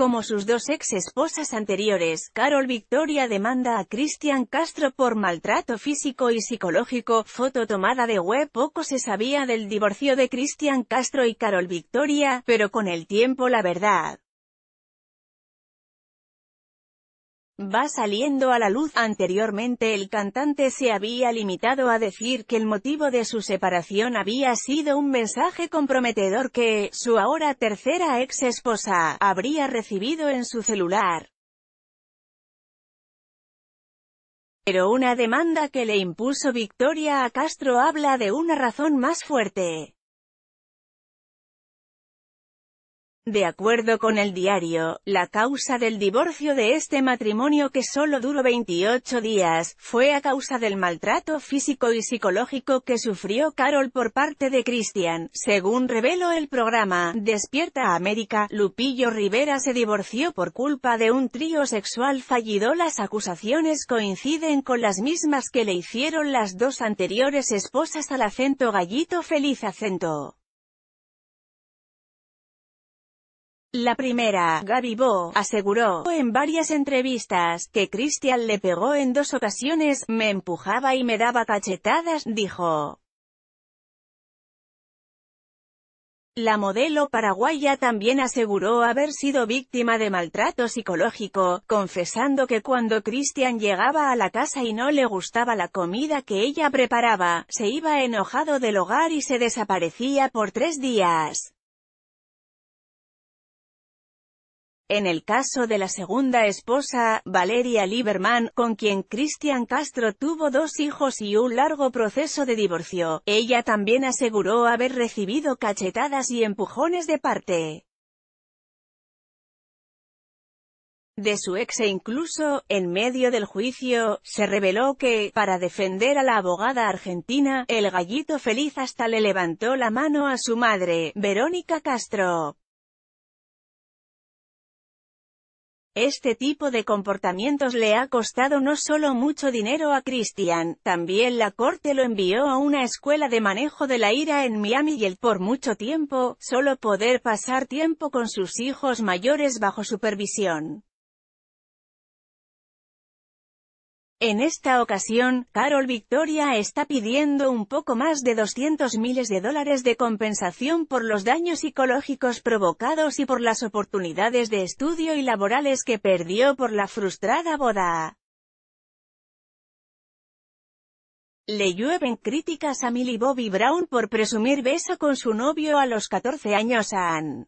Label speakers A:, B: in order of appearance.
A: Como sus dos ex esposas anteriores, Carol Victoria demanda a Cristian Castro por maltrato físico y psicológico. Foto tomada de web Poco se sabía del divorcio de Cristian Castro y Carol Victoria, pero con el tiempo la verdad va saliendo a la luz. Anteriormente el cantante se había limitado a decir que el motivo de su separación había sido un mensaje comprometedor que, su ahora tercera ex esposa, habría recibido en su celular. Pero una demanda que le impuso Victoria a Castro habla de una razón más fuerte. De acuerdo con el diario, la causa del divorcio de este matrimonio que solo duró 28 días, fue a causa del maltrato físico y psicológico que sufrió Carol por parte de Christian. Según reveló el programa Despierta América, Lupillo Rivera se divorció por culpa de un trío sexual fallido. Las acusaciones coinciden con las mismas que le hicieron las dos anteriores esposas al acento gallito feliz acento. La primera, Gaby Bo, aseguró, en varias entrevistas, que Cristian le pegó en dos ocasiones, me empujaba y me daba cachetadas, dijo. La modelo paraguaya también aseguró haber sido víctima de maltrato psicológico, confesando que cuando Cristian llegaba a la casa y no le gustaba la comida que ella preparaba, se iba enojado del hogar y se desaparecía por tres días. En el caso de la segunda esposa, Valeria Lieberman, con quien Cristian Castro tuvo dos hijos y un largo proceso de divorcio, ella también aseguró haber recibido cachetadas y empujones de parte de su ex e incluso, en medio del juicio, se reveló que, para defender a la abogada argentina, el gallito feliz hasta le levantó la mano a su madre, Verónica Castro. Este tipo de comportamientos le ha costado no solo mucho dinero a Christian, también la corte lo envió a una escuela de manejo de la ira en Miami y el por mucho tiempo, solo poder pasar tiempo con sus hijos mayores bajo supervisión. En esta ocasión, Carol Victoria está pidiendo un poco más de 200 miles de dólares de compensación por los daños psicológicos provocados y por las oportunidades de estudio y laborales que perdió por la frustrada boda. Le llueven críticas a Millie Bobby Brown por presumir beso con su novio a los 14 años a Ann.